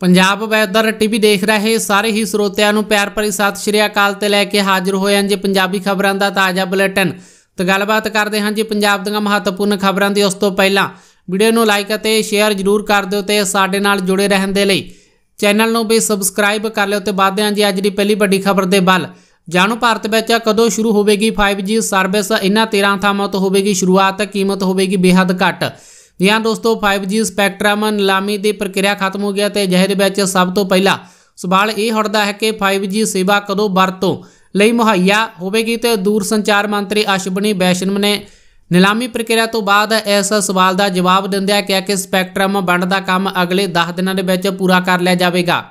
Punjab weather TV ਦੇਖ ਰਹੇ ਸਾਰੇ ਹੀ ਸਰੋਤਿਆਂ ਨੂੰ ਪਿਆਰ ਭਰੀ ਸਤਿ ਸ਼੍ਰੀ ਅਕਾਲ ਤੇ ਲੈ ਕੇ ਹਾਜ਼ਰ ਹੋਏ ਹਾਂ ਜੀ ਪੰਜਾਬੀ ਖਬਰਾਂ ਦਾ ਤਾਜ਼ਾ ਬੁਲੇਟਿਨ ਤੇ ਗੱਲਬਾਤ ਕਰਦੇ ਹਾਂ ਜੀ ਪੰਜਾਬ ਦੀਆਂ ਮਹੱਤਵਪੂਰਨ ਖਬਰਾਂ ਦੀ ਉਸ ਤੋਂ ਪਹਿਲਾਂ ਵੀਡੀਓ ਨੂੰ ਲਾਈਕ ਅਤੇ ਸ਼ੇਅਰ ਜ਼ਰੂਰ ਕਰ ਦਿਓ ਤੇ ਸਾਡੇ ਨਾਲ ਜੁੜੇ ਰਹਿਣ ਦੇ ਲਈ ਚੈਨਲ ਨੂੰ ਵੀ ਸਬਸਕ੍ਰਾਈਬ ਕਰ ਲਿਓ ਤੇ ਵਾਧਦੇ ਹਾਂ ਜੀ ਅੱਜ ਦੀ ਪਹਿਲੀ ਵੱਡੀ ਖਬਰ ਦੇ ਵੱਲ ਜਾਣੋ ਭਾਰਤ ਵਿੱਚ ਕਦੋਂ ਸ਼ੁਰੂ ਹੋਵੇਗੀ 5G ਸਰਵਿਸ ਇਹਨਾਂ 13 ਥਾਵਾਂ ਤੋਂ ਹੋਵੇਗੀ ਸ਼ੁਰੂਆਤ ਕੀਮਤ ਹੋਵੇਗੀ ਬੇਹੱਦ ਘੱਟ ਜਾਂ ਦੋਸਤੋ 5G ਸਪੈਕਟ੍ਰਮ ਨਿਲਾਮੀ ਦੀ ਪ੍ਰਕਿਰਿਆ ਖਤਮ ਹੋ ਗਿਆ ਤੇ ਜਿਹਦੇ ਵਿੱਚ ਸਭ ਤੋਂ ਪਹਿਲਾਂ ਸਵਾਲ ਇਹ ਹਟਦਾ ਹੈ ਕਿ 5G ਸੇਵਾ ਕਦੋਂ ਵਰਤੋਂ ਲਈ ਮੁਹੱਈਆ ਹੋਵੇਗੀ ਤੇ ਦੂਰ ਸੰਚਾਰ ਮੰਤਰੀ ਅਸ਼ਵਨੀ ਵੈਸ਼ਨਮ ਨੇ ਨਿਲਾਮੀ ਪ੍ਰਕਿਰਿਆ ਤੋਂ ਬਾਅਦ ਇਸ ਸਵਾਲ ਦਾ ਜਵਾਬ ਦਿੰਦਿਆਂ ਕਿਹਾ ਕਿ ਸਪੈਕਟ੍ਰਮ ਵੰਡ ਦਾ ਕੰਮ ਅਗਲੇ 10 ਦਿਨਾਂ ਦੇ ਵਿੱਚ ਪੂਰਾ ਕਰ ਲਿਆ ਜਾਵੇਗਾ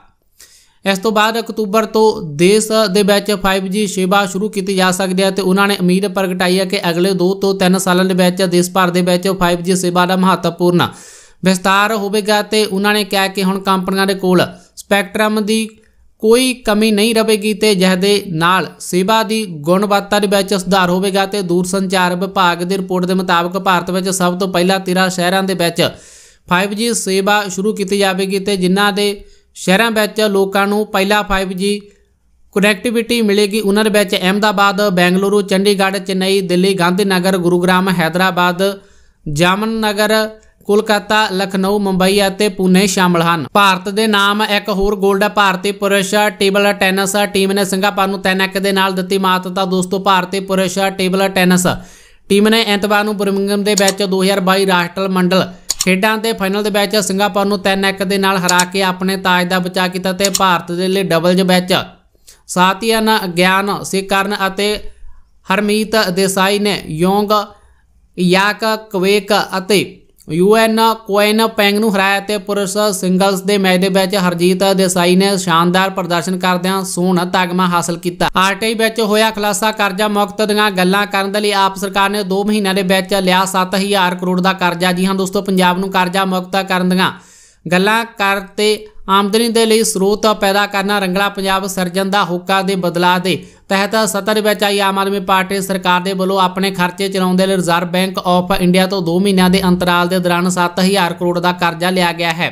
ਇਸ ਤੋਂ ਬਾਅਦ ਅਕਤੂਬਰ ਤੋਂ ਦੇਸ਼ ਦੇ ਵਿੱਚ 5G ਸੇਵਾ ਸ਼ੁਰੂ ਕੀਤੀ ਜਾ ਸਕਦੀ ਹੈ ਤੇ ਉਹਨਾਂ ਨੇ ਉਮੀਦ ਪ੍ਰਗਟਾਈ ਹੈ ਕਿ ਅਗਲੇ 2 ਤੋਂ 3 ਸਾਲਾਂ ਦੇ ਵਿੱਚ ਦੇਸ਼ ਭਰ ਦੇ ਵਿੱਚ 5G ਸੇਵਾ ਦਾ ਮਹੱਤਵਪੂਰਨ ਵਿਸਤਾਰ ਹੋਵੇਗਾ ਤੇ ਉਹਨਾਂ ਨੇ ਕਿਹਾ ਕਿ ਹੁਣ ਕੰਪਨੀਆਂ ਦੇ ਕੋਲ ਸਪੈਕਟ੍ਰਮ ਦੀ ਕੋਈ ਕਮੀ ਨਹੀਂ ਰਹੇਗੀ ਤੇ ਜਿਹਦੇ ਨਾਲ ਸੇਵਾ ਦੀ ਗੁਣਵੱਤਾ ਦੇ ਵਿੱਚ ਸੁਧਾਰ ਹੋਵੇਗਾ ਤੇ ਦੂਰਸੰਚਾਰ ਵਿਭਾਗ ਦੀ ਰਿਪੋਰਟ ਦੇ ਮੁਤਾਬਕ ਭਾਰਤ ਵਿੱਚ ਸਭ ਤੋਂ ਪਹਿਲਾਂ 13 ਸ਼ਹਿਰਾਂ ਦੇ ਵਿੱਚ 5G ਸੇਵਾ ਸ਼ੁਰੂ ਕੀਤੀ ਜਾਵੇਗੀ ਤੇ ਜਿਨ੍ਹਾਂ ਦੇ ਸ਼ਹਿਰਾਂ ਵਿੱਚ ਲੋਕਾਂ ਨੂੰ ਪਹਿਲਾ 5G ਕਨੈਕਟੀਵਿਟੀ ਮਿਲੇਗੀ ਉਹਨਾਂ ਦੇ ਵਿੱਚ ਅਹਮਦਾਬਾਦ ਬੈਂਗਲੁਰੂ ਚੰਡੀਗੜ੍ਹ ਚੇਨਈ ਦਿੱਲੀ ਗਾਂਧੀਨਗਰ ਗੁਰੂਗ੍ਰਾਮ ਹైదరాబాద్ ਜਾਮਨਗਰ ਕੋਲਕਾਤਾ ਲਖਨਊ ਮੁੰਬਈ ਅਤੇ ਪੂਨੇ ਸ਼ਾਮਲ ਹਨ ਭਾਰਤ ਦੇ ਨਾਮ ਇੱਕ ਹੋਰ 골ਡ ਭਾਰਤੀ ਪੁਰਸ਼ ਟੇਬਲ ਟੈਨਿਸ ਟੀਮ ਨੇ ਸਿੰਗਾਪੁਰ ਨੂੰ 3-1 ਦੇ ਨਾਲ ਦਿੱਤੀ ਮਾਤਤਾ ਦੋਸਤੋ ਭਾਰਤੀ ਪੁਰਸ਼ ਟੇਬਲ ਟੈਨਿਸ ਟੀਮ ਨੇ ਐਤਵਾਰ ਨੂੰ ਬਰਮਿੰਗਮ ਦੇ ਵਿੱਚ 2022 ਰਾਸ਼ਟਰ ਮੰਡਲ ਖੇਡਾਂ ਦੇ ਫਾਈਨਲ ਦੇ ਵਿੱਚ ਸਿੰਗਾਪੁਰ ਨੂੰ 3-1 ਦੇ ਨਾਲ ਹਰਾ ਕੇ ਆਪਣੇ ਤਾਜ ਦਾ ਬਚਾ ਕੀਤਾ ਤੇ ਭਾਰਤ ਦੇ ਲਈ ਡਬਲਜ਼ ਵਿੱਚ ਸਾਥੀਆਂ ਗਿਆਨ ਸਿਕਰਨ ਅਤੇ ਹਰਮੀਤ ਦੇਸਾਈ ਨੇ ਯੋਂਗ ਯਾਕ ਕਵੇਕ ਅਤੇ ਯੂਐਨ ਕੋਇਨ ਪੈਂਗ ਨੂੰ ਹਰਾਇਆ ਤੇ ਪੁਰਸ਼ ਸਿੰਗਲਸ ਦੇ ਮੈਚ ਦੇ ਵਿੱਚ ਹਰਜੀਤ ਦੇਸਾਈ ਨੇ ਸ਼ਾਨਦਾਰ ਪ੍ਰਦਰਸ਼ਨ ਕਰਦਿਆਂ ਸੋਨਾ ਤਗਮਾ ਹਾਸਲ ਕੀਤਾ ਆਰਟੀਆਈ ਵਿੱਚ ਹੋਇਆ ਖਲਾਸਾ ਕਰਜ਼ਾ ਮੁਕਤ ਦੀਆਂ ਗੱਲਾਂ ਕਰਨ ਦੇ ਲਈ ਆਪ ਸਰਕਾਰ ਨੇ 2 ਮਹੀਨਿਆਂ ਦੇ ਵਿੱਚ ਲਿਆ 7000 ਕਰੋੜ ਦਾ ਕਰਜ਼ਾ ਜੀ ਹਾਂ ਦੋਸਤੋ ਪੰਜਾਬ ਨੂੰ ਕਰਜ਼ਾ ਮੁਕਤ ਕਰਨ ਦੀਆਂ ਗੱਲਾਂ ਕਰਤੇ ਆਮਦਨੀ ਦੇ ਲਈ ਸਰੋਤ ਪੈਦਾ ਕਰਨਾ ਰੰਗਲਾ ਪੰਜਾਬ ਸਰਜਨ ਦਾ ਹੁੱਕਾ ਦੇ ਬਦਲਾ ਦੇ ਤਹਿਤ ਸਤਰ ਵਿੱਚ ਆਈ ਆਮ ਆਦਮੀ ਪਾਰਟੀ ਸਰਕਾਰ ਦੇ ਵੱਲੋਂ ਆਪਣੇ ਖਰਚੇ ਚਲਾਉਣ ਦੇ ਲਈ ਰਿਜ਼ਰਵ ਬੈਂਕ ਆਫ ਇੰਡੀਆ ਤੋਂ 2 ਮਹੀਨਿਆਂ ਦੇ ਅੰਤਰਾਲ ਦੇ ਦੌਰਾਨ 7000 ਕਰੋੜ ਦਾ ਕਰਜ਼ਾ ਲਿਆ ਗਿਆ ਹੈ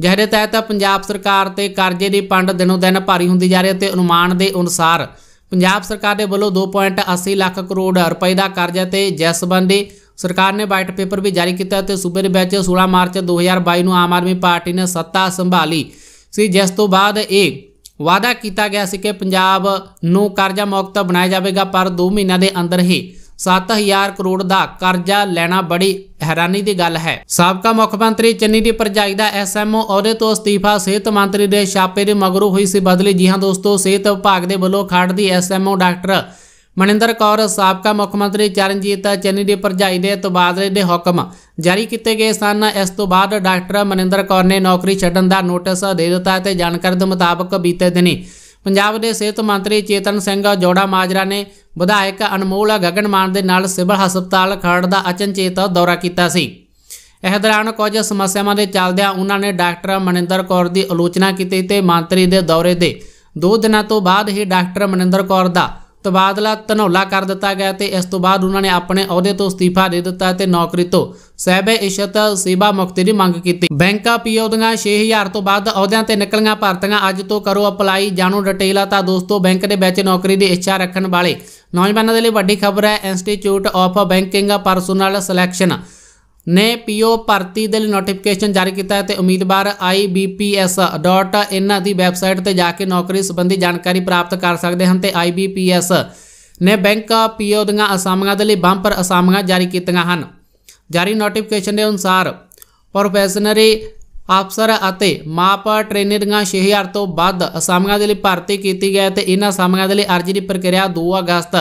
ਜਿਹਦੇ ਤਹਿਤ ਪੰਜਾਬ ਸਰਕਾਰ ਤੇ ਕਰਜ਼ੇ ਦੀ ਪੰਡ ਦਿਨੋਂ ਦਿਨ ਭਾਰੀ ਹੁੰਦੀ ਜਾ ਰਹੀ ਹੈ ਤੇ ਅਨੁਮਾਨ ਦੇ ਅਨੁਸਾਰ ਪੰਜਾਬ ਸਰਕਾਰ ਦੇ ਵੱਲੋਂ 2.80 ਲੱਖ ਕਰੋੜ ਰੁਪਏ ਦਾ ਕਰਜ਼ਾ ਤੇ ਜੈਸਬੰਦੀ ਸਰਕਾਰ ਨੇ ਵਾਈਟ ਪੇਪਰ ਵੀ ਜਾਰੀ ਕੀਤਾ ਤੇ ਸੂਬੇ ਦੇ ਵਿੱਚ 16 ਮਾਰਚ 2022 ਨੂੰ ਆਮ ਆਦਮੀ ਪਾਰਟੀ ਨੇ ਸੱਤਾ ਸੰਭਾਲੀ ਸੀ ਜਿਸ ਤੋਂ ਬਾਅਦ ਇਹ ਵਾਅਦਾ ਕੀਤਾ ਗਿਆ ਸੀ ਕਿ ਪੰਜਾਬ ਨੂੰ ਕਰਜ਼ਾ ਮੁਕਤ ਬਣਾਇਆ ਜਾਵੇਗਾ ਪਰ 2 ਮਹੀਨਿਆਂ ਦੇ ਅੰਦਰ ਹੀ 7000 ਕਰੋੜ ਦਾ ਕਰਜ਼ਾ ਲੈਣਾ ਬੜੀ ਹੈਰਾਨੀ ਦੀ ਗੱਲ ਹੈ ਸਾਬਕਾ ਮੁੱਖ ਮੰਤਰੀ ਚੰਨੀ ਦੀ ਪ੍ਰਜਾਈ ਦਾ ਐਸਐਮਓ ਅਹੁਦੇ ਤੋਂ ਅਸਤੀਫਾ ਸਿਹਤ ਮੰਤਰੀ ਦੇ ਛਾਪੇ ਦੇ ਮਗਰੋਂ ਹੋਈ ਸੀ ਬਦਲੀ ਜੀ ਹਾਂ ਦੋਸਤੋ ਸਿਹਤ ਵਿਭਾਗ ਦੇ ਵੱਲੋਂ ਖੜ ਦੀ ਐਸਐਮਓ ਡਾਕਟਰ ਮਨਿੰਦਰ ਕੌਰ ਸਾਬਕਾ ਮੁੱਖ ਮੰਤਰੀ ਚਰਨਜੀਤ ਚੰਨੀ ਦੀ ਭਰਜਾਈ ਦੇ ਤਬਾਦਲੇ ਦੇ ਹੁਕਮ ਜਾਰੀ ਕੀਤੇ ਗਏ ਸਨ ਇਸ ਤੋਂ ਬਾਅਦ ਡਾਕਟਰ ਮਨਿੰਦਰ ਕੌਰ ਨੇ ਨੌਕਰੀ ਛੱਡਣ ਦਾ ਨੋਟਿਸ ਦੇ ਦਿੱਤਾ ਤੇ ਜਾਣਕਾਰੀ ਦੇ ਮੁਤਾਬਕ ਬੀਤੇ ਦਿਨੀ ਪੰਜਾਬ ਦੇ ਸਿਹਤ ਮੰਤਰੀ ਚੇਤਨ ਸਿੰਘ ਜੋੜਾ ਮਾਜਰਾ ਨੇ ਵਿਧਾਇਕ ਅਨਮੋਲ ਗਗਨਮਾਨ ਦੇ ਨਾਲ ਸਿਵਲ ਹਸਪਤਾਲ ਖਰੜ ਦਾ ਅਚਨਚੇਤ ਦੌਰਾ ਕੀਤਾ ਸੀ ਇਹ ਦੌਰਾਨ ਕੁਝ ਸਮੱਸਿਆਵਾਂ ਦੇ ਚੱਲਦਿਆਂ ਉਹਨਾਂ ਨੇ ਡਾਕਟਰ ਮਨਿੰਦਰ ਕੌਰ ਦੀ ਆਲੋਚਨਾ ਕੀਤੀ ਤੇ ਮੰਤਰੀ ਦੇ ਦੌਰੇ ਦੇ 2 ਦਿਨਾਂ ਤੋਂ ਬਾਅਦ ਹੀ ਡਾਕਟਰ ਮਨਿੰਦਰ ਕੌਰ ਦਾ ਤਬਾਦਲਾ ਧਨੌਲਾ ਕਰ ਦਿੱਤਾ ਗਿਆ ਤੇ ਇਸ ਤੋਂ ਬਾਅਦ ਉਹਨਾਂ ਨੇ ਆਪਣੇ ਅਹੁਦੇ ਤੋਂ ਅਸਤੀਫਾ ਦੇ ਦਿੱਤਾ ਤੇ ਨੌਕਰੀ ਤੋਂ ਸਹਿਬੇ ਇਸ਼ਤ ਸੇਵਾ ਮੁਕਤੀ ਦੀ ਮੰਗ ਕੀਤੀ ਬੈਂਕਾਂ ਪੀਓ ਦੀਆਂ 6000 ਤੋਂ ਵੱਧ ਅਹੁਦਿਆਂ ਤੇ ਨਿਕਲੀਆਂ ਭਾਰਤੀਆਂ ਅੱਜ ਤੋਂ ਕਰੋ ਅਪਲਾਈ ਜਾਣੋ ਡਿਟੇਲ ਆ ਤਾਂ ਦੋਸਤੋ ਬੈਂਕ ਦੇ ਵਿੱਚ ਨੌਕਰੀ ਦੀ ਇੱਛਾ ਰੱਖਣ ਵਾਲੇ ਨੌਜਵਾਨਾਂ ਦੇ ਲਈ ਵੱਡੀ ਖਬਰ ਹੈ institute of banking personnel selection ਨੇ ਪੀਓ ਭਰਤੀ ਦੇ ਲਈ ਨੋਟੀਫਿਕੇਸ਼ਨ ਜਾਰੀ ਕੀਤਾ ਹੈ ਤੇ ਉਮੀਦਵਾਰ ibps.in ਦੀ ਵੈਬਸਾਈਟ ਤੇ ਜਾ ਕੇ ਨੌਕਰੀ ਸੰਬੰਧੀ ਜਾਣਕਾਰੀ ਪ੍ਰਾਪਤ ਕਰ ਸਕਦੇ ਹਨ ਤੇ ibps ਨੇ ਬੈਂਕ ਪੀਓ ਦੀਆਂ ਅਸਾਮੀਆਂ ਦੇ ਲਈ ਬੰਪਰ ਅਸਾਮੀਆਂ ਜਾਰੀ ਕੀਤੀਆਂ ਹਨ ਜਾਰੀ ਨੋਟੀਫਿਕੇਸ਼ਨ ਦੇ ਅਨੁਸਾਰ ਪ੍ਰੋਫੈਸ਼ਨਰੀ ਅਫਸਰ ਅਤੇ ਮਾਪ ਟ੍ਰੇਨਰ ਦੀਆਂ 6000 ਤੋਂ ਵੱਧ ਅਸਾਮੀਆਂ ਦੇ ਲਈ ਭਰਤੀ ਕੀਤੀ ਗਈ ਤੇ ਇਹਨਾਂ ਅਸਾਮੀਆਂ ਦੇ ਲਈ ਅਰਜ਼ੀ ਦੀ ਪ੍ਰਕਿਰਿਆ 2 ਅਗਸਤ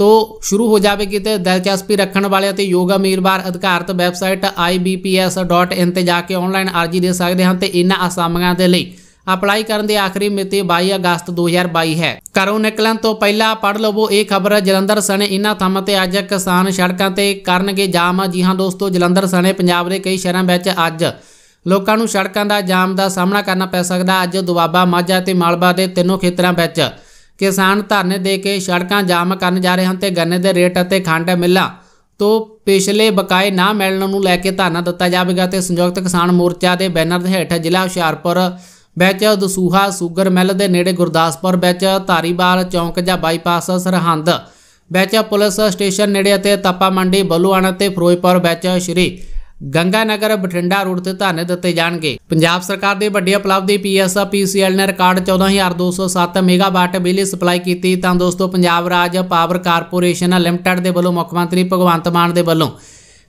ਤੋਂ ਸ਼ੁਰੂ ਹੋ ਜਾਵੇਗੀ ਤੇ ਦਿਲਚਸਪੀ ਰੱਖਣ ਵਾਲਿਆਂ ਤੇ ਯੋਗ ਅਮੀਰਬਾਰ ਅਧਿਕਾਰਤ ਵੈਬਸਾਈਟ ibps.in ਤੇ ਜਾ ਕੇ ਆਨਲਾਈਨ ਅਰਜ਼ੀ ਦੇ ਸਕਦੇ ਹਨ ਤੇ ਇਹਨਾਂ ਅਸਾਮੀਆਂ ਦੇ ਲਈ ਅਪਲਾਈ ਕਰਨ ਦੀ ਆਖਰੀ ਮਿਤੀ 22 ਅਗਸਤ 2022 ਹੈ ਕਰੋ ਨਿਕਲਣ ਤੋਂ ਪਹਿਲਾਂ ਪੜ ਲਵੋ ਇਹ ਖਬਰ ਜਲੰਧਰ ਸਣੇ ਇਹਨਾਂ ਥੰਮ ਤੇ ਅੱਜ ਕਿਸਾਨ ਸੜਕਾਂ ਤੇ ਕਰਨਗੇ ਜਾਮ ਜੀ ਹਾਂ ਦੋਸਤੋ ਜਲੰਧਰ ਸਣੇ ਪੰਜਾਬ ਦੇ ਕਈ ਸ਼ਹਿਰਾਂ ਵਿੱਚ ਅੱਜ ਲੋਕਾਂ ਨੂੰ ਸੜਕਾਂ ਦਾ ਜਾਮ ਦਾ ਸਾਹਮਣਾ ਕਰਨਾ ਪੈ ਸਕਦਾ ਅੱਜ ਦੁਆਬਾ ਮਾਝਾ ਤੇ ਮਾਲਵਾ ਦੇ ਤਿੰਨੋਂ ਖੇਤਰਾਂ ਵਿੱਚ ਕਿਸਾਨ ਧਰਨੇ ਦੇ ਕੇ ਸੜਕਾਂ ਜਾਮ ਕਰਨ ਜਾ ਰਹੇ ਹਨ ਤੇ ਗੰਨੇ ਦੇ ਰੇਟ ਅਤੇ ਖੰਡ ਮਿੱਲਾਂ ਤੋਂ ਪਿਛਲੇ ਬਕਾਏ ਨਾ ਮਿਲਣ ਨੂੰ ਲੈ ਕੇ ਧਰਨਾ ਦਿੱਤਾ ਜਾਵੇਗਾ ਤੇ ਸੰਯੁਕਤ ਕਿਸਾਨ ਮੋਰਚਾ ਦੇ ਬੈਨਰ ਦੇ ਹੇਠ ਜ਼ਿਲ੍ਹਾ ਹੁਸ਼ਿਆਰਪੁਰ ਵਿੱਚ ਦਸੂਹਾ ਸ਼ੂਗਰ ਮਿੱਲ ਦੇ ਨੇੜੇ ਗੁਰਦਾਸਪੁਰ ਵਿੱਚ ਧਾਰੀਵਾਲ ਚੌਂਕ ਜਾਂ ਬਾਈਪਾਸ ਸਰਹੰਦ ਵਿੱਚ ਪੁਲਿਸ ਸਟੇਸ਼ਨ ਨੇੜੇ ਅਤੇ ਤਪਾ ਮੰਡੀ ਬਲੂਆਣਾ ਤੇ ਫਿਰੋਜ਼ਪੁਰ ਵਿੱਚ ਸ਼੍ਰੀ ਗੰਗਾ ਨਗਰ ਬਠਿੰਡਾ ਰੋਡ ਤੇ ਧਾਨੇ ਦਿੱਤੇ ਜਾਣਗੇ ਪੰਜਾਬ ਸਰਕਾਰ ਦੇ ਵੱਡੇ ਉਪਲਬਧੀ ਪੀਸੀਐਲ ਨੇ ਰਿਕਾਰਡ 14207 ਮੈਗਾਵਾਟ ਬਿਜਲੀ ਸਪਲਾਈ ਕੀਤੀ ਤਾਂ ਦੋਸਤੋ ਪੰਜਾਬ ਰਾਜ ਪਾਵਰ ਕਾਰਪੋਰੇਸ਼ਨ ਲਿਮਟਿਡ ਦੇ ਵੱਲੋਂ ਮੁੱਖ ਮੰਤਰੀ ਭਗਵੰਤ ਮਾਨ ਦੇ ਵੱਲੋਂ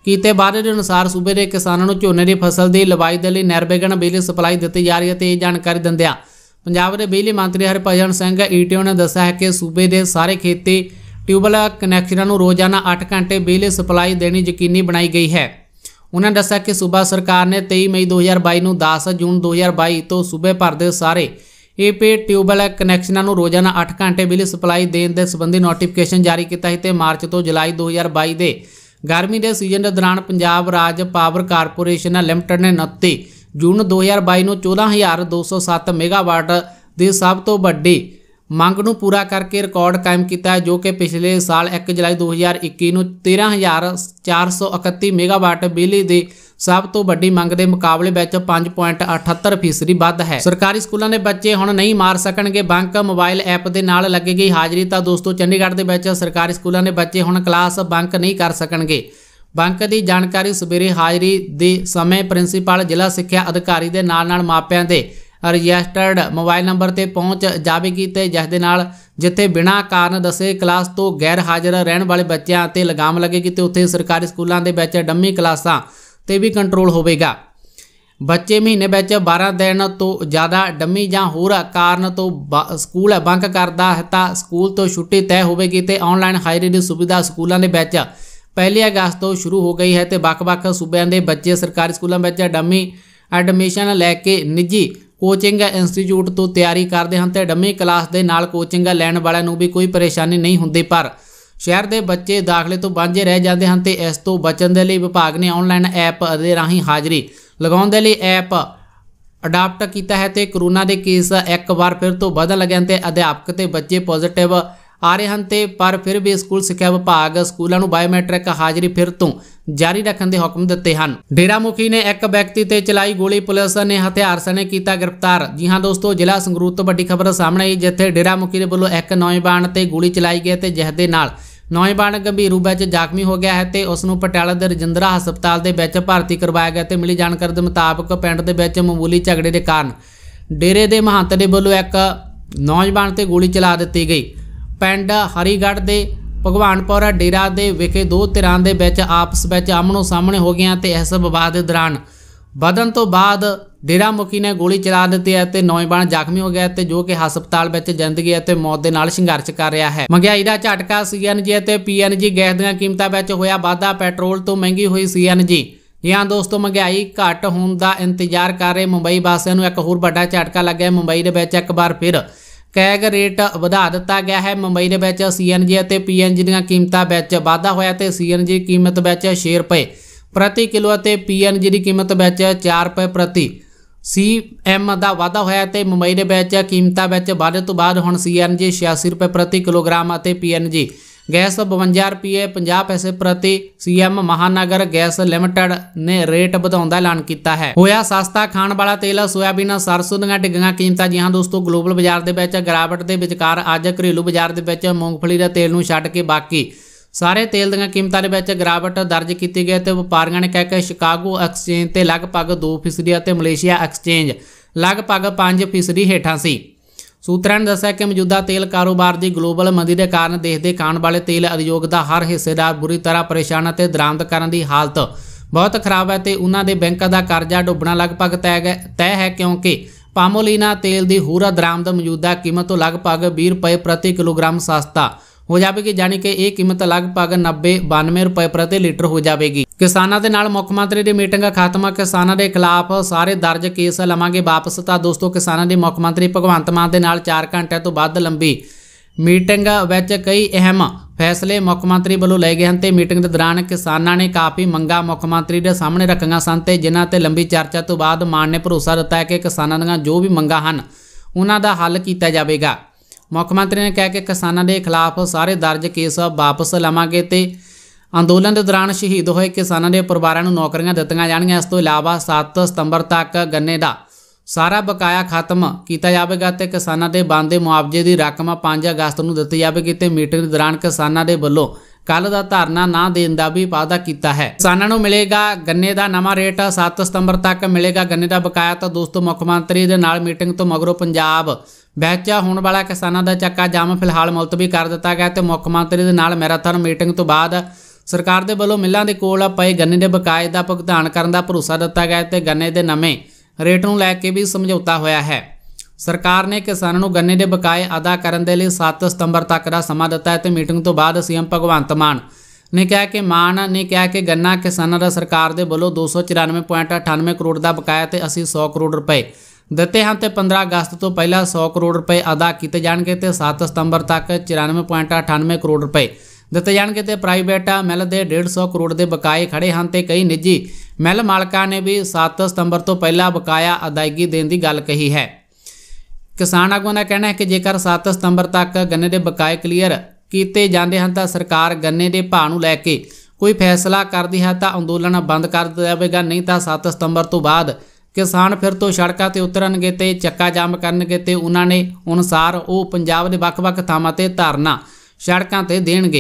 ਕੀਤੇ ਵਾਅਦੇ ਦੇ ਅਨੁਸਾਰ ਸੂਬੇ ਦੇ ਕਿਸਾਨਾਂ ਨੂੰ ਝੋਨੇ ਦੀ ਫਸਲ ਦੀ ਲਵਾਈ ਦੇ ਲਈ ਨਿਰਵਿਘਨ ਬਿਜਲੀ ਸਪਲਾਈ ਦਿੱਤੀ ਜਾ ਰਹੀ ਹੈ ਤੇ ਇਹ ਜਾਣਕਾਰੀ ਦਿੰਦਿਆਂ ਪੰਜਾਬ ਦੇ ਬਿਜਲੀ ਮੰਤਰੀ ਹਰਭਜਨ ਸਿੰਘ ਈਟੀਓ ਨੇ ਦੱਸਿਆ ਹੈ ਕਿ ਸੂਬੇ ਦੇ ਸਾਰੇ ਖੇਤੀ ਟਿਊਬਲ ਕਨੈਕਸ਼ਨਾਂ ਨੂੰ ਰੋਜ਼ਾਨਾ 8 ਘੰਟੇ ਬਿਜਲੀ ਸਪਲਾਈ ਦੇਣੀ ਯਕੀਨੀ ਬਣਾਈ ਗਈ ਹੈ ਉਹਨਾਂ ਦੱਸਿਆ ਕਿ ਸੂਬਾ ਸਰਕਾਰ ਨੇ 23 ਮਈ 2022 ਨੂੰ 10 ਜੂਨ 2022 ਤੋਂ ਸੂਬੇ ਭਰ ਦੇ ਸਾਰੇ ਏਪੀ ਟਿਊਬਲ ਕਨੈਕਸ਼ਨਾਂ ਨੂੰ ਰੋਜ਼ਾਨਾ 8 ਘੰਟੇ ਬਿਜਲੀ ਸਪਲਾਈ ਦੇਣ ਦੇ ਸਬੰਧੀ ਨੋਟੀਫਿਕੇਸ਼ਨ ਜਾਰੀ ਕੀਤਾ ਹੈ ਤੇ ਮਾਰਚ ਤੋਂ ਜੁਲਾਈ 2022 ਦੇ ਗਰਮੀ ਦੇ ਸੀਜ਼ਨ ਦੇ ਦੌਰਾਨ ਪੰਜਾਬ ਰਾਜ ਪਾਵਰ ਕਾਰਪੋਰੇਸ਼ਨ ਲਿਮਟਿਡ ਨੇ 29 ਜੂਨ 2022 ਨੂੰ 14207 ਮੈਗਾਵਾਟ ਦੀ ਸਭ ਤੋਂ ਵੱਡੀ ਮੰਗ ਨੂੰ ਪੂਰਾ ਕਰਕੇ ਰਿਕਾਰਡ ਕਾਇਮ ਕੀਤਾ ਹੈ ਜੋ ਕਿ ਪਿਛਲੇ ਸਾਲ 1 ਜੁਲਾਈ 2021 ਨੂੰ 13431 ਮੈਗਾਵਾਟ ਬਿਜਲੀ ਦੇ ਸਭ ਤੋਂ ਵੱਡੀ ਮੰਗ ਦੇ ਮੁਕਾਬਲੇ ਵਿੱਚ 5.78% ਵੱਧ ਹੈ ਸਰਕਾਰੀ ਸਕੂਲਾਂ ਦੇ ਬੱਚੇ ਹੁਣ ਨਹੀਂ ਮਾਰ ਸਕਣਗੇ ਬੰਕ ਮੋਬਾਈਲ ਐਪ ਦੇ ਨਾਲ ਲੱਗੇਗੀ ਹਾਜ਼ਰੀ ਤਾਂ ਦੋਸਤੋ ਚੰਡੀਗੜ੍ਹ ਦੇ ਵਿੱਚ ਸਰਕਾਰੀ ਸਕੂਲਾਂ ਦੇ ਬੱਚੇ ਹੁਣ ਕਲਾਸ ਬੰਕ ਨਹੀਂ ਕਰ ਸਕਣਗੇ ਬੰਕ ਦੀ ਜਾਣਕਾਰੀ ਸਵੇਰੇ ਹਾਜ਼ਰੀ ਦੇ ਸਮੇਂ ਪ੍ਰਿੰਸੀਪਲ ਜ਼ਿਲ੍ਹਾ ਸਿੱਖਿਆ ਅਧਿਕਾਰੀ ਦੇ ਨਾਲ ਨਾਲ ਮਾਪਿਆਂ ਦੇ ਰਜਿਸਟਰਡ ਮੋਬਾਈਲ ਨੰਬਰ ਤੇ ਪਹੁੰਚ ਜਾਵੇਗੀ ਤੇ ਜਿਸ ਦੇ ਨਾਲ ਜਿੱਥੇ ਬਿਨਾਂ ਕਾਰਨ ਦੱਸੇ ਕਲਾਸ ਤੋਂ ਗੈਰ ਹਾਜ਼ਰ ਰਹਿਣ ਵਾਲੇ ਬੱਚਿਆਂ ਤੇ ਲਗਾਮ ਲੱਗੇਗੀ ਤੇ ਉੱਥੇ ਸਰਕਾਰੀ ਸਕੂਲਾਂ ਦੇ ਵਿੱਚ ਡੰਮੀ ਕਲਾਸਾਂ ਤੇ ਵੀ ਕੰਟਰੋਲ ਹੋਵੇਗਾ ਬੱਚੇ ਮਹੀਨੇ ਵਿੱਚ 12 ਦਿਨ ਤੋਂ ਜ਼ਿਆਦਾ ਡੰਮੀ ਜਾਂ ਹੋਰ ਕਾਰਨ ਤੋਂ ਸਕੂਲ ਬੰਕ ਕਰਦਾ ਹੈ ਤਾਂ ਸਕੂਲ ਤੋਂ ਛੁੱਟੀ ਤੈਅ ਹੋਵੇਗੀ ਤੇ ਆਨਲਾਈਨ ਹਾਇਰ ਦੀ ਸੁਵਿਧਾ ਸਕੂਲਾਂ ਦੇ ਵਿੱਚ 1 ਅਗਸਤ ਤੋਂ ਸ਼ੁਰੂ ਹੋ ਗਈ ਹੈ ਤੇ ਵੱਖ-ਵੱਖ ਸੂਬਿਆਂ ਦੇ ਬੱਚੇ ਸਰਕਾਰੀ ਸਕੂਲਾਂ ਵਿੱਚ ਡੰਮੀ ਐਡਮਿਸ਼ਨ ਲੈ ਕੇ ਨਿੱਜੀ ਕੋਚਿੰਗ ਇੰਸਟੀਚਿਊਟ ਤੋਂ ਤਿਆਰੀ ਕਰਦੇ ਹਨ ਤੇ ਡੰਮੀ ਕਲਾਸ ਦੇ ਨਾਲ ਕੋਚਿੰਗ ਲੈਣ ਵਾਲਿਆਂ ਨੂੰ ਵੀ ਕੋਈ ਪਰੇਸ਼ਾਨੀ ਨਹੀਂ ਹੁੰਦੀ ਪਰ ਸ਼ਹਿਰ ਦੇ ਬੱਚੇ ਦਾਖਲੇ ਤੋਂ ਵਾਂਝੇ ਰਹਿ ਜਾਂਦੇ ਹਨ ਤੇ ਇਸ ਤੋਂ ਬਚਣ ਦੇ ਲਈ ਵਿਭਾਗ ਨੇ ਆਨਲਾਈਨ ਐਪ ਦੇ ਰਾਹੀਂ ਹਾਜ਼ਰੀ ਲਗਾਉਣ ਦੇ ਲਈ ਐਪ ਅਡਾਪਟ ਕੀਤਾ ਹੈ ਤੇ ਕਰੋਨਾ ਦੇ ਕੇਸ ਇੱਕ ਵਾਰ ਫਿਰ ਤੋਂ ਵਧਣ ਲੱਗੇ ਤੇ ਅਧਿਆਪਕ ਤੇ ਬੱਚੇ ਪੋਜ਼ਿਟਿਵ ਆ ਰਹੇ ਹਨ ਤੇ ਪਰ ਫਿਰ ਵੀ ਸਕੂਲ ਸਿੱਖਿਆ ਵਿਭਾਗ ਸਕੂਲਾਂ ਨੂੰ ਬਾਇਓਮੈਟ੍ਰਿਕ ਹਾਜ਼ਰੀ ਫਿਰ ਤੋਂ ਜਾਰੀ ਰੱਖਣ ਦੇ ਹੁਕਮ ਦਿੱਤੇ ਹਨ ਡੇਰਾ ਮੁਖੀ ਨੇ ਇੱਕ ਵਿਅਕਤੀ ਤੇ ਚਲਾਈ ਗੋਲੀ ਪੁਲਿਸ ਨੇ ਹਥਿਆਰ ਸਣੇ ਕੀਤਾ ਗ੍ਰਿਫਤਾਰ ਜੀ ਹਾਂ ਦੋਸਤੋ ਜ਼ਿਲ੍ਹਾ ਸੰਗਰੂਰ ਤੋਂ ਵੱਡੀ ਖਬਰ ਸਾਹਮਣੇ ਆਈ ਜਿੱਥੇ ਡੇਰਾ ਮੁਖੀ ਦੇ ਵੱਲੋਂ ਇੱਕ ਨੌਜਵਾਨ ਤੇ ਗੋਲੀ ਚਲਾਈ ਗਈ ਤੇ ਜਿਸ ਦੇ ਨਾਲ ਨੌਜਵਾਨ ਗੰਭੀਰ ਰੂਪ ਵਿੱਚ ਜ਼ਖਮੀ ਹੋ ਗਿਆ ਹੈ ਤੇ ਉਸ ਨੂੰ ਪਟਿਆਲਾ ਦੇ ਰਜਿੰਦਰਾ ਹਸਪਤਾਲ ਦੇ ਵਿੱਚ ਭਰਤੀ ਕਰਵਾਇਆ ਗਿਆ ਤੇ ਮਿਲੀ ਜਾਣਕਾਰੀ ਦੇ ਮੁਤਾਬਕ ਪਿੰਡ ਦੇ ਵਿੱਚ ਮਾਮੂਲੀ ਝਗੜੇ ਦੇ ਕਾਰਨ ਡੇਰੇ ਦੇ ਮਹੰਤ ਦੇ ਵੱਲੋਂ ਇੱਕ ਨੌਜਵਾਨ ਤੇ ਗੋਲੀ ਚਲਾ ਦਿੱਤੀ ਗਈ ਪਿੰਡ ਹਰੀਗੜ੍ਹ ਦੇ ਭਗਵਾਨਪੁਰਾ ਡੇਰਾ ਦੇ ਵਿਖੇ ਦੋ ਧਿਰਾਂ ਦੇ ਵਿੱਚ ਆਪਸ ਵਿੱਚ ਆਮਣੋ ਸਾਹਮਣੇ ਹੋ ਗਿਆ ਤੇ ਇਸ ਵਿਵਾਦ ਦੇ ਦੌਰਾਨ ਵਧਣ ਤੋਂ ਬਾਅਦ ਡੇਰਾ ਮੁਖੀ ਨੇ ਗੋਲੀ ਚਲਾ ਦਿੱਤੀ ਅਤੇ ਨੌਜਵਾਨ ਜ਼ਖਮੀ ਹੋ ਗਿਆ ਤੇ ਜੋ ਕਿ ਹਸਪਤਾਲ ਵਿੱਚ ਜ਼ਿੰਦਗੀ ਅਤੇ ਮੌਤ ਦੇ ਨਾਲ ਸੰਘਰਸ਼ ਕਰ ਰਿਹਾ ਹੈ ਮਹਿੰਗਾਈ ਦਾ ਝਟਕਾ ਸੀਐਨਜੀ ਅਤੇ ਪੀਐਨਜੀ ਗੈਸ ਦੀਆਂ ਕੀਮਤਾਂ ਵਿੱਚ ਹੋਇਆ ਵਾਧਾ ਪੈਟਰੋਲ ਤੋਂ ਮਹਿੰਗੀ ਹੋਈ ਸੀਐਨਜੀ ਜਾਂ ਦੋਸਤੋ ਮਹਿੰਗਾਈ ਘਟ ਹੋਣ ਦਾ ਇੰਤਜ਼ਾਰ ਕਰ ਰਹੇ ਮੁੰਬਈ ਵਾਸੀਆਂ ਨੂੰ ਇੱਕ ਹੋਰ ਵੱਡਾ ਝਟਕਾ ਲੱਗਿਆ ਮੁੰਬਈ ਦੇ ਵਿੱਚ ਇੱਕ ਵਾਰ ਫਿਰ ਕੈਗ ਰੇਟ ਵਧਾ ਦਿੱਤਾ ਗਿਆ ਹੈ ਮੁੰਬਈ ਦੇ ਵਿੱਚ ਸੀਐਨਜੀ ਅਤੇ ਪੀਐਨਜੀ ਦੀਆਂ ਕੀਮਤਾਂ ਵਿੱਚ ਵਾਧਾ ਹੋਇਆ ਤੇ ਸੀਐਨਜੀ ਕੀਮਤ ਵਿੱਚ 6 ਰੁਪਏ ਪ੍ਰਤੀ ਕਿਲੋ ਅਤੇ ਪੀਐਨਜੀ ਦੀ ਕੀਮਤ ਵਿੱਚ 4 ਰੁਪਏ ਪ੍ਰਤੀ ਸੀਐਮ ਦਾ ਵਾਧਾ ਹੋਇਆ ਤੇ ਮੁੰਬਈ ਦੇ ਵਿੱਚ ਕੀਮਤਾਂ ਵਿੱਚ ਵਾਧੇ ਤੋਂ ਬਾਅਦ ਹੁਣ ਸੀਐਨਜੀ 86 ਰੁਪਏ ਪ੍ਰਤੀ ਕਿਲੋਗ੍ਰਾਮ ਅਤੇ ਪੀਐਨਜੀ ਗੈਸ બવંજા ਰੁਪਏ 50 ਪੈਸੇ ਪ੍ਰਤੀ ਸੀਐਮ ਮਹਾਨਗਰ ਗੈਸ ਲਿਮਟਿਡ ਨੇ ਰੇਟ ਵਧਾਉਣ ਦਾ ਐਲਾਨ ਕੀਤਾ ਹੈ ਹੋਇਆ ਸਸਤਾ ਖਾਣ ਵਾਲਾ ਤੇਲ ਸੋਇਆਬੀਨ ਸਰਸੋਂ ਦੀਆਂ ਡਿੱਗੀਆਂ ਕੀਮਤਾਂ ਜੀ ਹਾਂ ਦੋਸਤੋ ਗਲੋਬਲ ਬਾਜ਼ਾਰ ਦੇ ਵਿੱਚ ਗਰਾਵਟ ਦੇ ਵਿਚਕਾਰ ਅੱਜ ਘਰੇਲੂ ਬਾਜ਼ਾਰ ਦੇ ਵਿੱਚ ਮੂੰਗਫਲੀ ਦਾ ਤੇਲ ਨੂੰ ਛੱਡ ਕੇ ਬਾਕੀ ਸਾਰੇ ਤੇਲ ਦੀਆਂ ਕੀਮਤਾਂ ਦੇ ਵਿੱਚ ਗਰਾਵਟ ਦਰਜ ਕੀਤੀ ਗਈ ਤੇ ਵਪਾਰੀਆਂ ਨੇ ਕਹਿ ਕੇ ਸ਼ਿਕਾਗੋ ਐਕਸਚੇਂਜ ਤੇ ਲਗਭਗ 2% ਅਤੇ ਮਲੇਸ਼ੀਆ ਐਕਸਚੇਂਜ ਲਗਭਗ 5% ਹੇਠਾਂ ਸੀ ਸੂਤਰਾਂ ਨੇ ਦੱਸਿਆ ਕਿ ਮੌਜੂਦਾ ਤੇਲ ਕਾਰੋਬਾਰ ਦੀ ਗਲੋਬਲ ਮੰਦੀ ਦੇ ਕਾਰਨ ਦੇਸ਼ ਦੇ ਖਾਣ ਵਾਲੇ ਤੇਲ ਉਦਯੋਗ ਦਾ ਹਰ ਹਿੱਸੇਦਾਰ ਬੁਰੀ ਤਰ੍ਹਾਂ ਪਰੇਸ਼ਾਨ ਅਤੇ ਕਰਨ ਦੀ ਹਾਲਤ ਬਹੁਤ ਖਰਾਬ ਹੈ ਤੇ ਉਹਨਾਂ ਦੇ ਬੈਂਕਾਂ ਦਾ ਕਰਜ਼ਾ ਡੁੱਬਣਾ ਲਗਭਗ ਤੈਅ ਹੈ ਕਿਉਂਕਿ ਪਾਮੋਲੀਨਾ ਤੇਲ ਦੀ ਹੂਰਾ ਦਰਾਮਦ ਮੌਜੂਦਾ ਕੀਮਤ ਤੋਂ ਲਗਭਗ 20 ਰੁਪਏ ਪ੍ਰਤੀ ਕਿਲੋਗ੍ਰਾਮ ਸਸਤਾ ਹੋ ਜਾਵੇਗੀ ਜਾਨੀ ਕਿ ਇਹ ਕੀਮਤ ਲਗਭਗ 90 92 ਰੁਪਏ ਪ੍ਰਤੀ ਲੀਟਰ ਹੋ ਜਾਵੇਗੀ ਕਿਸਾਨਾਂ ਦੇ ਨਾਲ ਮੁੱਖ ਮੰਤਰੀ ਦੀ ਮੀਟਿੰਗ ਖਾਤਮਾ ਕਿਸਾਨਾਂ ਦੇ ਖਿਲਾਫ ਸਾਰੇ ਦਰਜ ਕੇਸ ਲਵਾਂਗੇ ਵਾਪਸ ਤਾਂ ਦੋਸਤੋ ਕਿਸਾਨਾਂ ਦੀ ਮੁੱਖ ਮੰਤਰੀ ਭਗਵੰਤ ਮਾਨ ਦੇ ਨਾਲ 4 ਘੰਟੇ ਤੋਂ ਵੱਧ ਲੰਬੀ ਮੀਟਿੰਗ ਵਿੱਚ ਕਈ ਅਹਿਮ ਫੈਸਲੇ ਮੁੱਖ ਮੰਤਰੀ ਵੱਲੋਂ ਲਏ ਗਏ ਹਨ ਤੇ ਮੀਟਿੰਗ ਦੇ ਦੌਰਾਨ ਕਿਸਾਨਾਂ ਨੇ ਕਾਫੀ ਮੰਗਾ ਮੁੱਖ ਮੰਤਰੀ ਦੇ ਸਾਹਮਣੇ ਰੱਖੀਆਂ ਸਨ ਤੇ ਜਿਨ੍ਹਾਂ ਤੇ ਲੰਬੀ ਚਰਚਾ ਤੋਂ ਬਾਅਦ ਮਾਨ ਨੇ ਭਰੋਸਾ ਦਿੱਤਾ ਹੈ ਕਿ ਕਿਸਾਨਾਂ ਦੀਆਂ ਜੋ ਵੀ ਮੰਗਾਂ ਹਨ ਉਹਨਾਂ ਦਾ ਹੱਲ ਕੀਤਾ ਜਾਵੇਗਾ ਮੁੱਖ ਮੰਤਰੀ ਨੇ ਕਿਹਾ ਕਿ ਕਿਸਾਨਾਂ ਦੇ ਖਿਲਾਫ ਸਾਰੇ ਦਰਜ ਕੇਸ ਵਾਪਸ ਲਵਾਂਗੇ ਤੇ ਅੰਦੋਲਨ ਦੇ ਦੌਰਾਨ ਸ਼ਹੀਦ ਹੋਏ ਕਿਸਾਨਾਂ ਦੇ ਪਰਿਵਾਰਾਂ ਨੂੰ ਨੌਕਰੀਆਂ ਦਿੱਤੀਆਂ ਜਾਣਗੀਆਂ ਇਸ ਤੋਂ ਇਲਾਵਾ 7 ਸਤੰਬਰ ਤੱਕ ਗੰਨੇ ਦਾ ਸਾਰਾ ਬਕਾਇਆ ਖਤਮ ਕੀਤਾ ਜਾਵੇਗਾ ਤੇ ਕਿਸਾਨਾਂ ਦੇ ਬੰਦੇ ਮੁਆਵਜ਼ੇ ਦੀ ਰਕਮ 5 ਅਗਸਤ ਨੂੰ ਦਿੱਤੀ ਜਾਵੇਗੀ ਤੇ ਮੀਟਿੰਗ ਦੌਰਾਨ ਕਿਸਾਨਾਂ ਦੇ ਵੱਲੋਂ ਕੱਲ ਦਾ ਧਰਨਾ ਨਾ ਦੇਣ ਦਾ ਵੀ ਵਾਅਦਾ ਕੀਤਾ ਹੈ ਕਿਸਾਨਾਂ ਨੂੰ ਮਿਲੇਗਾ ਗੰਨੇ ਦਾ ਨਵਾਂ ਰੇਟ 7 ਸਤੰਬਰ ਤੱਕ ਮਿਲੇਗਾ ਗੰਨੇ ਦਾ ਬਕਾਇਆ ਤਾਂ ਦੋਸਤੋ ਮੁੱਖ ਮੰਤਰੀ ਦੇ ਨਾਲ ਮੀਟਿੰਗ ਤੋਂ ਮਗਰੋਂ ਪੰਜਾਬ ਬਹਿਚਾ ਹੋਣ ਵਾਲਾ ਕਿਸਾਨਾਂ ਦਾ ਚੱਕਾ ਜਾਮ ਫਿਲਹਾਲ ਮੁਲਤਵੀ ਕਰ ਦਿੱਤਾ ਗਿਆ ਤੇ ਮੁੱਖ ਮੰਤਰੀ ਦੇ ਨਾਲ ਮੈਰਾਥਨ ਮੀਟਿੰਗ ਤੋਂ ਬਾਅਦ ਸਰਕਾਰ ਦੇ ਵੱਲੋਂ ਮਿੱਲਾਂ ਦੇ ਕੋਲ ਪਏ ਗੰਨੇ ਦੇ ਬਕਾਇਆ ਦਾ ਭੁਗਤਾਨ ਕਰਨ ਦਾ ਭਰੋਸਾ ਦਿੱਤਾ ਗਿਆ ਤੇ ਗੰਨੇ ਦੇ ਨਵੇਂ ਰੇਟ ਨੂੰ ਲੈ ਕੇ ਵੀ ਸਮਝੌਤਾ ਹੋਇਆ ਹੈ ਸਰਕਾਰ ਨੇ ਕਿਸਾਨਾਂ ਨੂੰ ਗੰਨੇ ਦੇ ਬਕਾਏ ਅਦਾ ਕਰਨ ਦੇ ਲਈ 7 ਸਤੰਬਰ ਤੱਕ ਦਾ ਸਮਾਂ ਦਿੱਤਾ ਹੈ ਤੇ ਮੀਟਿੰਗ ਤੋਂ ਬਾਅਦ ਸੀਐਮ ਭਗਵੰਤ ਮਾਨ ਨੇ ਕਿਹਾ ਕਿ ਮਾਨ ਨੇ ਕਿਹਾ ਕਿ ਗੰਨਾ ਕਿਸਾਨਾਂ ਦਾ ਸਰਕਾਰ ਦੇ ਵੱਲੋਂ 294.98 ਕਰੋੜ ਦਾ ਬਕਾਇਆ ਤੇ ਅਸੀਂ 100 ਕਰੋੜ ਰੁਪਏ ਦਿੱਤੇ ਹਨ ਤੇ 15 ਅਗਸਤ ਤੋਂ ਪਹਿਲਾਂ 100 ਕਰੋੜ ਰੁਪਏ ਅਦਾ ਕੀਤੇ ਜਾਣਗੇ ਤੇ 7 ਸਤੰਬਰ ਤੱਕ 94.98 ਕਰੋੜ ਰੁਪਏ ਦਿੱਤੇ ਜਾਣਗੇ ਤੇ ਪ੍ਰਾਈਵੇਟ ਮਿਲ ਦੇ 150 ਕਰੋੜ ਦੇ ਬਕਾਏ ਖੜੇ ਹਨ ਤੇ ਕਈ ਨਿੱਜੀ ਮਿਲ ਮਾਲਕਾਂ ਨੇ ਵੀ 7 ਸਤੰਬਰ ਤੋਂ ਪਹਿਲਾਂ ਬਕਾਇਆ ਅਦਾਇਗੀ ਦੇਣ ਦੀ ਗੱਲ ਕਹੀ ਹੈ ਕਿਸਾਨ ਆਗੂਆਂ ਦਾ ਕਹਿਣਾ ਹੈ ਕਿ ਜੇਕਰ 7 ਸਤੰਬਰ ਤੱਕ ਗੰਨੇ ਦੇ ਬਕਾਏ ਕਲੀਅਰ ਕੀਤੇ ਜਾਂਦੇ ਹਨ ਤਾਂ ਸਰਕਾਰ ਗੰਨੇ ਦੇ ਭਾਅ ਨੂੰ ਲੈ ਕੇ ਕੋਈ ਫੈਸਲਾ ਕਰਦੀ ਹੈ ਤਾਂ ਅੰਦੋਲਨ ਬੰਦ ਕਰ ਦੇਵੇਗਾ ਨਹੀਂ ਤਾਂ 7 ਸਤੰਬਰ ਤੋਂ ਬਾਅਦ ਕਿਸਾਨ ਫਿਰ ਤੋਂ ਸੜਕਾਂ ਤੇ ਉਤਰਨਗੇ ਤੇ ਚੱਕਾ ਜਾਮ ਕਰਨਗੇ ਤੇ ਉਹਨਾਂ ਨੇ ਅਨੁਸਾਰ ਉਹ ਪੰਜਾਬ ਦੇ ਵੱਖ-ਵੱਖ ਥਾਵਾਂ ਤੇ ਧਰਨਾ ਸੜਕਾਂ ਤੇ ਦੇਣਗੇ